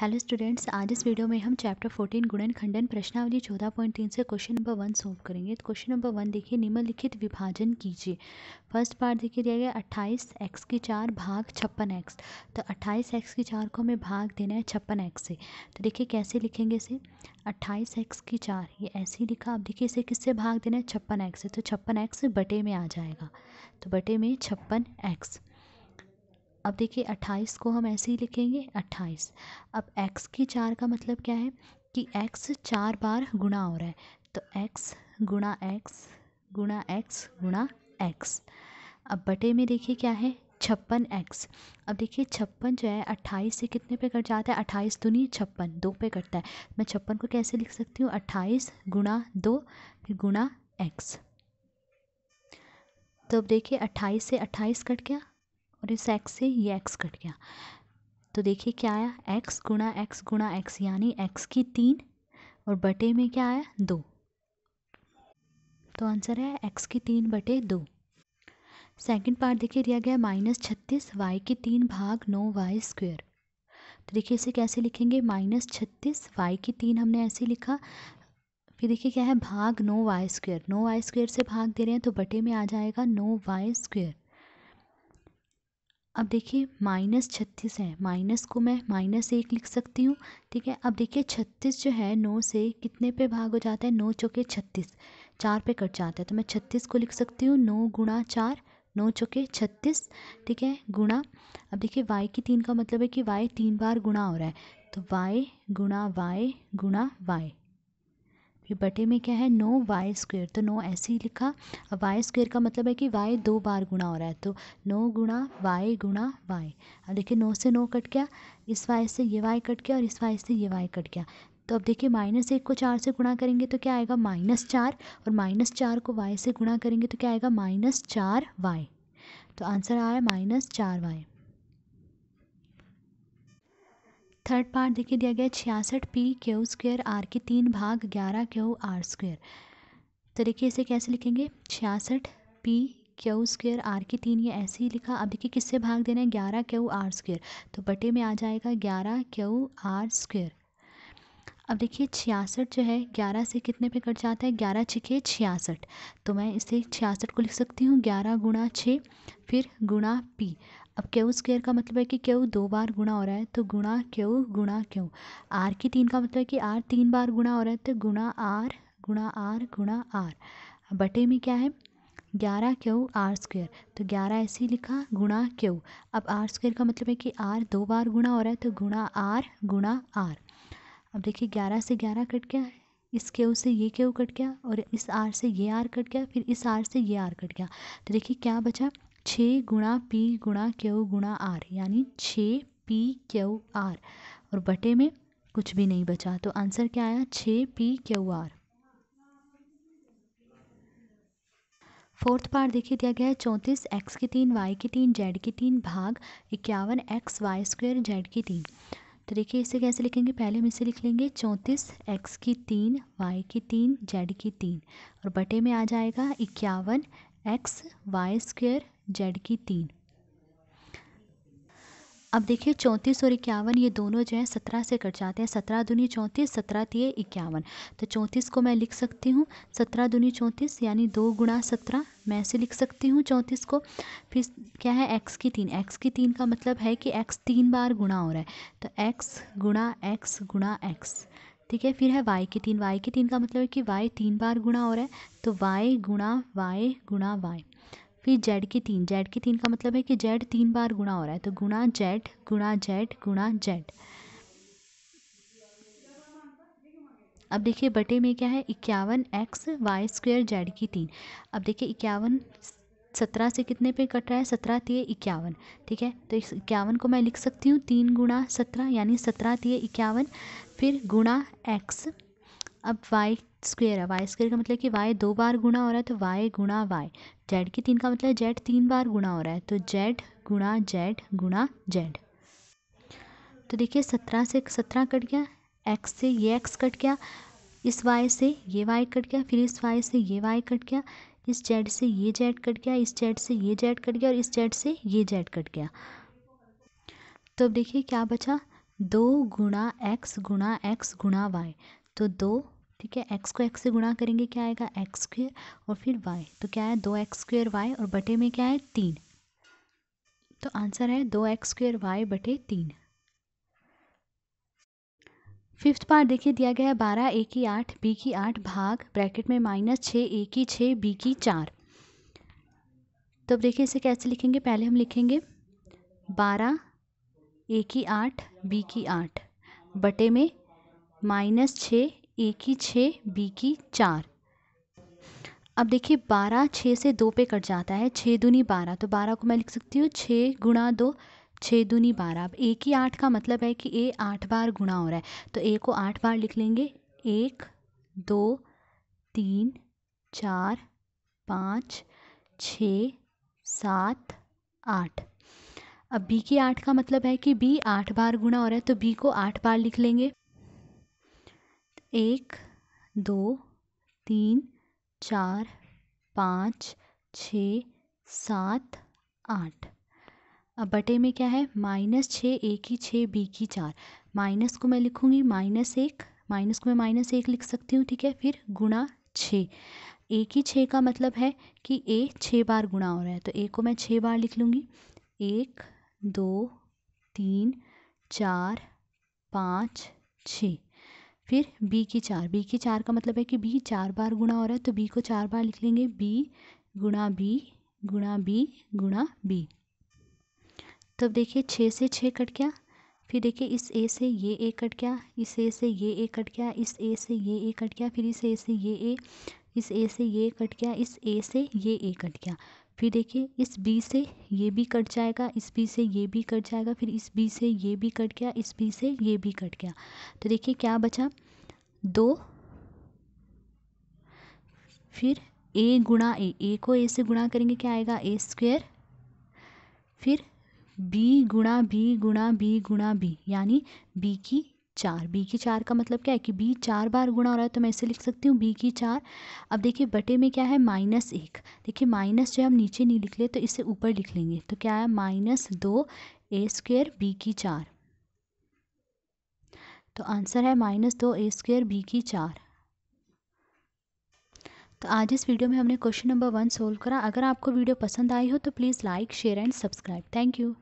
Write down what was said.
hello students आज इस video में हम चैप्टर 14 गुणन खंडन प्रश्नावली चौदह पॉइंट तीन से क्वेश्चन नंबर वन सॉल्व करेंगे तो क्वेश्चन नंबर वन देखिए निम्नलिखित विभाजन कीजिए फर्स्ट पार्ट देखिए दिया गया अट्ठाईस एक्स की चार भाग छप्पन एक्स तो अट्ठाईस एक्स की चार को हमें भाग देना है छप्पन एक्स से तो देखिए कैसे लिखेंगे इसे अट्ठाईस एक्स की चार ये ऐसे ही लिखा अब देखिए इसे किससे भाग देना है छप्पन एक्स से तो छप्पन एक्स बटे में आ जाएगा तो बटे में छप्पन एक्स अब देखिए अट्ठाईस को हम ऐसे ही लिखेंगे अट्ठाईस अब एक्स की चार का मतलब क्या है कि एक्स चार बार गुणा हो रहा है तो एक्स गुणा एक्स गुणा एक्स गुणा एक्स अब बटे में देखिए क्या है छप्पन एक्स अब देखिए छप्पन जो है अट्ठाईस से कितने पे कट जाता है अट्ठाईस दूनी तो छप्पन दो पे कटता है मैं छप्पन को कैसे लिख सकती हूँ अट्ठाईस गुणा दो फिर गुणा एक्स तो अब देखिए अट्ठाईस से अट्ठाईस कट गया और इस एक्स से ये एक्स कट गया तो देखिए क्या आया एक्स गुणा एक्स गुणा एक्स यानी एक्स की तीन और बटे में क्या आया दो तो आंसर है एक्स की तीन बटे दो सेकेंड पार्ट देखिए दिया गया माइनस छत्तीस वाई की तीन भाग नौ वाई स्क्वेयर तो देखिए इसे कैसे लिखेंगे माइनस छत्तीस वाई की तीन हमने ऐसे लिखा फिर देखिए क्या है भाग नौ वाई स्क्वेयर नौ वाई स्क्वेयर से भाग दे रहे हैं तो बटे में आ जाएगा नौ वाई स्क्वेयर अब देखिए माइनस छत्तीस है माइनस को मैं माइनस एक लिख सकती हूँ ठीक है अब देखिए छत्तीस जो है नौ से कितने पे भाग हो जाता है नौ चौके छत्तीस चार पे कट जाता है तो मैं छत्तीस को लिख सकती हूँ नौ गुणा चार नौ चौके छत्तीस ठीक है गुणा अब देखिए वाई की तीन का मतलब है कि वाई तीन बार गुणा हो रहा है तो वाई गुणा वाई गुणा वाई फिर बटे में क्या है नो वाई स्क्वेयर तो नो ऐसे ही लिखा अब वाई स्क्वेयर का मतलब है कि वाई दो बार गुणा हो रहा है तो नो गुणा वाई गुणा वाई अब देखिए नो से नो कट गया इस वाई से ये वाई कट गया और इस वाई से ये वाई कट गया तो अब देखिए माइनस एक को चार से गुणा करेंगे तो क्या आएगा माइनस चार और माइनस चार को वाई से गुणा करेंगे तो क्या आएगा माइनस चार वाई तो आंसर आया माइनस चार वाई थर्ड पार्ट देखिए दिया गया छियासठ पी क्यू स्क्वेयर आर के तीन भाग ग्यारह क्यू आर स्क्वेयर तो देखिए इसे कैसे लिखेंगे छियासठ पी क्यू स्क्वेयर आर की तीन ये ऐसे ही लिखा अब देखिए किससे भाग देना है ग्यारह क्यू आर स्क्वेयर तो बटे में आ जाएगा ग्यारह क्यू आर स्क्वेयर अब देखिए छियासठ जो है ग्यारह से कितने पे कट जाता है ग्यारह छिके छियासठ तो मैं इसे छियासठ को लिख सकती हूँ ग्यारह गुणा छः फिर गुणा पी अब क्यू स्क्वेयर का मतलब है कि क्यों दो बार गुणा हो रहा है तो गुणा क्यों गुणा क्यों आर की तीन का मतलब है कि आर तीन बार गुणा हो रहा है तो गुणा आर गुणा आर गुणा आर बटे में क्या है ग्यारह क्यों आर स्क्वेयर तो ग्यारह ऐसे ही लिखा गुणा क्यू अब आर स्क्वेयर का मतलब है कि आर दो बार गुणा हो रहा है तो गुणा आर गुणा आर अब देखिए ग्यारह से ग्यारह कट गया इस क्यों से ये क्यों कट गया और इस आर से ये आर कट गया फिर इस आर से ये आर कट गया तो देखिए क्या बचा छः गुणा पी गुणा क्यू गुणा आर यानी छः पी क्यू आर और बटे में कुछ भी नहीं बचा तो आंसर क्या आया छः P Q R fourth part देखिए दिया गया है चौंतीस एक्स की तीन वाई की तीन जेड की तीन भाग इक्यावन एक्स वाई स्क्वेयर जेड की तीन तो देखिए इसे कैसे लिखेंगे पहले हम इसे लिख लेंगे चौंतीस एक्स की तीन वाई की तीन जेड की तीन और बटे में आ जाएगा इक्यावन एक्स वाई स्क्वेयर जेड की तीन अब देखिए चौंतीस और इक्यावन ये दोनों जो है सत्रह से कट जाते हैं सत्रह दुनी चौंतीस सत्रह तीय इक्यावन तो चौंतीस को मैं लिख सकती हूँ सत्रह दुनी चौंतीस यानी दो गुणा सत्रह मैं ऐसे लिख सकती हूँ चौंतीस को फिर क्या है एक्स की तीन एक्स की तीन का मतलब है कि एक्स तीन बार गुणा हो रहा है तो एक्स गुणा एक्स गुणा एक्स ठीक है फिर है वाई की तीन वाई की तीन का मतलब है कि वाई तीन बार गुणा हो रहा है तो वाई गुणा वाई गुणा वाई फिर जेड की तीन जेड की तीन का मतलब है कि जेड तीन बार गुणा हो रहा है तो गुणा जेड गुणा जेड गुणा जेड अब देखिए बटे में क्या है इक्यावन एक्स वाई स्क्वेयर जेड की तीन अब देखिए इक्यावन सत्रह से कितने पे कट रहा है सत्रह तीय इक्यावन ठीक है तो इस इक्यावन को मैं लिख सकती हूँ तीन गुणा सत्रह यानी सत्रह तीय इक्यावन फिर गुणा एक्स अब वाई स्क्वेयर है वाई स्क्वेयर का मतलब कि वाई दो बार गुणा हो रहा है तो वाई गुणा वाई जेड की तीन का मतलब जेड तीन बार गुणा हो रहा है तो जेड गुणा जेड गुणा जेड तो देखिए सत्रह से सत्रह कट गया एक्स से ये एक्स कट गया इस वाई से ये वाई कट गया फिर इस वाई से ये वाई कट गया इस जेड से ये जेड कट गया इस जेड से ये जेड कट गया और इस जेड से ये जेड कट गया तो अब देखिए क्या बचा दो गुणा एक्स गुणा एक्स गुणा वाई तो दो ठीक है एक्स को एक्स से गुणा करेंगे क्या आएगा एक्स स्क्वेयर और फिर वाई तो क्या है दो एक्स स्क्वेयर वाई और बटे में क्या है तीन तो आंसर है दो एक्स स्क्वेयर वाई बटे तीन फिफ्थ पार्ट देखिए दिया गया है बारह ए की आठ बी की आठ भाग ब्रैकेट में माइनस छः ए की छः बी की चार तो अब देखिए इसे कैसे लिखेंगे पहले हम लिखेंगे बारह ए की आठ बी की आठ बटे में माइनस छः ए की छः बी की चार अब देखिए बारह छः से दो पे कट जाता है छः दूनी बारह तो बारह को मैं लिख सकती हूँ छः गुणा दो छः दूनी बारह अब ए की आठ का मतलब है कि ए आठ बार गुणा हो रहा है तो ए को आठ बार लिख लेंगे एक दो तीन चार पाँच छ सात आठ अब बी की आठ का मतलब है कि बी आठ बार गुणा हो रहा है तो बी को आठ बार लिख लेंगे एक दो तीन चार पाँच छः सात आठ अब बटे में क्या है माइनस छः ए की छः बी की चार माइनस को मैं लिखूँगी माइनस एक माइनस को मैं माइनस एक लिख सकती हूँ ठीक है फिर गुणा छः ए की छः का मतलब है कि ए छः बार गुणा हो रहा है तो ए को मैं छः बार लिख लूँगी एक दो तीन चार पाँच छः फिर b की चार b की चार का मतलब है कि b चार बार गुणा हो रहा है तो b को चार बार लिख लेंगे b गुणा बी गुणा बी गुणा बी तब देखिए छः से छः कट गया फिर देखिए इस ए से ये ए कट गया इस ए से ये ए कट गया इस ए से ये ए कट गया फिर इस ए से ये ए इस ए से ये कट गया इस ए से ये ए कट गया फिर देखिए इस बी से ये भी कट जाएगा इस बी से ये भी कट जाएगा फिर इस बी से ये भी कट गया इस बी से ये भी कट गया तो देखिए क्या बचा दो फिर ए गुणा ए ए को ए से गुणा करेंगे क्या आएगा ए स्क्वेयर फिर बी गुणा बी गुणा बी गुणा बी यानी बी की चार बी की चार का मतलब क्या है कि बी चार बार गुणा हो रहा है तो मैं इसे लिख सकती हूँ बी की चार अब देखिए बटे में क्या है माइनस एक देखिए माइनस जो हम नीचे नहीं लिख ले तो इसे ऊपर लिख लेंगे तो क्या है माइनस दो ए स्क्वेयर बी की चार तो आंसर है माइनस दो ए स्क्वेयर बी की चार तो आज इस वीडियो में हमने क्वेश्चन नंबर वन सोल्व करा अगर आपको वीडियो पसंद आई हो तो please like share and subscribe thank you